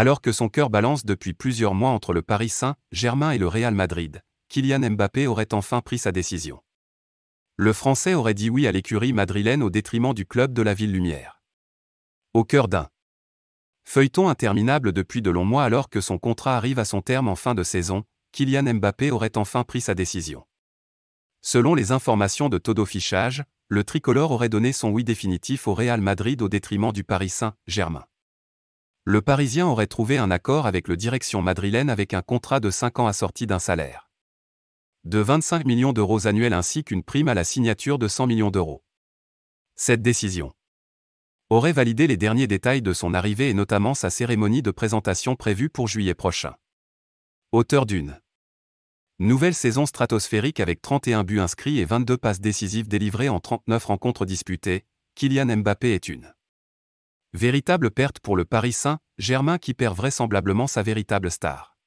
Alors que son cœur balance depuis plusieurs mois entre le Paris Saint-Germain et le Real Madrid, Kylian Mbappé aurait enfin pris sa décision. Le Français aurait dit oui à l'écurie madrilène au détriment du club de la Ville Lumière. Au cœur d'un feuilleton interminable depuis de longs mois alors que son contrat arrive à son terme en fin de saison, Kylian Mbappé aurait enfin pris sa décision. Selon les informations de Todo Fichage, le tricolore aurait donné son oui définitif au Real Madrid au détriment du Paris Saint-Germain le Parisien aurait trouvé un accord avec le direction madrilène avec un contrat de 5 ans assorti d'un salaire de 25 millions d'euros annuels ainsi qu'une prime à la signature de 100 millions d'euros. Cette décision aurait validé les derniers détails de son arrivée et notamment sa cérémonie de présentation prévue pour juillet prochain. Auteur d'une nouvelle saison stratosphérique avec 31 buts inscrits et 22 passes décisives délivrées en 39 rencontres disputées, Kylian Mbappé est une Véritable perte pour le Paris Saint-Germain qui perd vraisemblablement sa véritable star.